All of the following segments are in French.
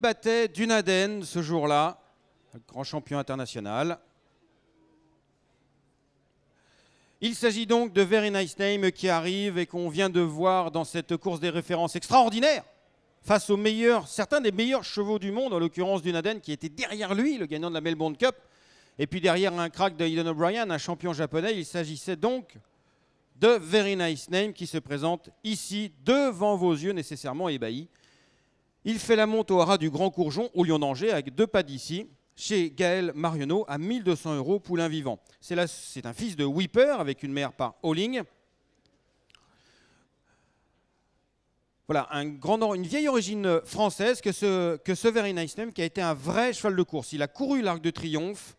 battait Dunaden ce jour-là, grand champion international. Il s'agit donc de Very Nice Name qui arrive et qu'on vient de voir dans cette course des références extraordinaires face aux meilleurs, certains des meilleurs chevaux du monde, en l'occurrence Dunaden qui était derrière lui, le gagnant de la Melbourne Cup, et puis derrière un crack de Aidan O'Brien, un champion japonais. Il s'agissait donc de Very Nice Name qui se présente ici devant vos yeux nécessairement ébahis. Il fait la monte au haras du Grand Courgeon au Lyon d'Angers avec deux pas d'ici chez Gaël Marionneau à 1200 euros poulain vivant. C'est un fils de Whipper avec une mère par Holling. Voilà, un grand, une vieille origine française que ce, que ce Very qui a été un vrai cheval de course. Il a couru l'Arc de Triomphe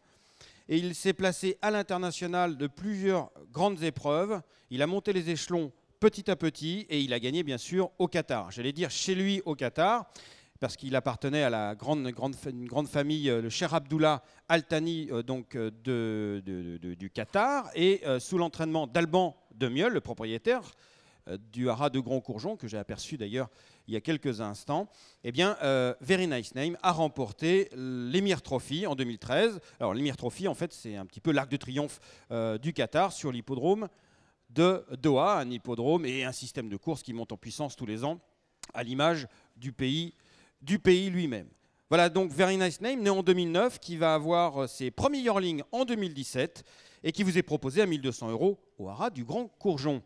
et il s'est placé à l'international de plusieurs grandes épreuves. Il a monté les échelons petit à petit et il a gagné bien sûr au Qatar. J'allais dire chez lui au Qatar parce qu'il appartenait à la grande, grande, une grande famille, euh, le cher Abdullah Altani, euh, donc, euh, du Qatar, et sous l'entraînement d'Alban Demiol, le propriétaire du haras de Grand-Courgeon, que j'ai aperçu d'ailleurs il y a quelques instants, eh bien, Very Nice Name a remporté l'Emir Trophy en 2013. Alors l'Emir Trophy, en fait, c'est un petit peu l'arc de triomphe du Qatar sur l'hippodrome de Doha, un hippodrome et un système de course qui monte en puissance tous les ans, à l'image du pays, du pays lui-même. Voilà donc Very Nice Name, né en 2009, qui va avoir euh, ses premiers yearlings en 2017 et qui vous est proposé à 1200 euros au haras du Grand Courgeon.